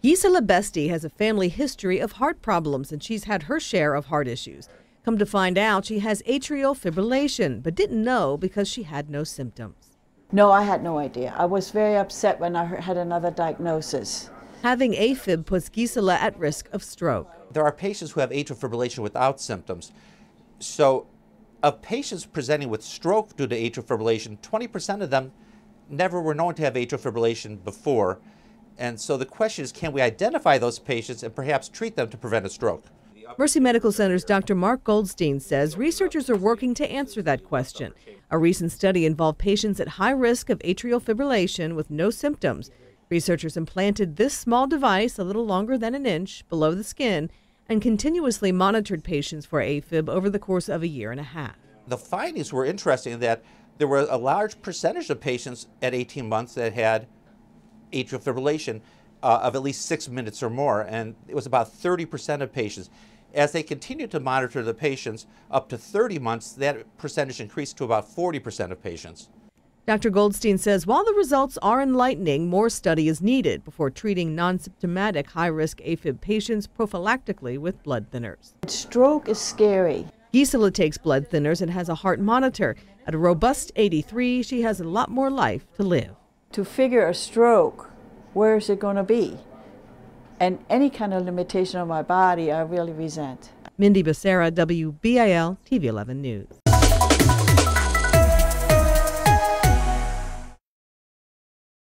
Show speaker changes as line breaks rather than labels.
Gisela Besti has a family history of heart problems, and she's had her share of heart issues. Come to find out, she has atrial fibrillation, but didn't know because she had no symptoms.
No, I had no idea. I was very upset when I had another diagnosis.
Having AFib puts Gisela at risk of stroke. There are patients who have atrial fibrillation without symptoms. So, of patients presenting with stroke due to atrial fibrillation, 20% of them never were known to have atrial fibrillation before. And so the question is, can we identify those patients and perhaps treat them to prevent a stroke?
Mercy Medical Center's Dr. Mark Goldstein says researchers are working to answer that question. A recent study involved patients at high risk of atrial fibrillation with no symptoms. Researchers implanted this small device, a little longer than an inch, below the skin and continuously monitored patients for AFib over the course of a year and a half.
The findings were interesting in that there were a large percentage of patients at 18 months that had atrial fibrillation uh, of at least six minutes or more, and it was about 30% of patients. As they continued to monitor the patients up to 30 months, that percentage increased to about 40% of patients.
Dr. Goldstein says while the results are enlightening, more study is needed before treating non symptomatic high risk AFib patients prophylactically with blood thinners.
Stroke is scary.
Gisela takes blood thinners and has a heart monitor. At a robust 83, she has a lot more life to live
to figure a stroke, where is it going to be? And any kind of limitation on my body, I really resent.
Mindy Becerra, WBIL TV 11 News.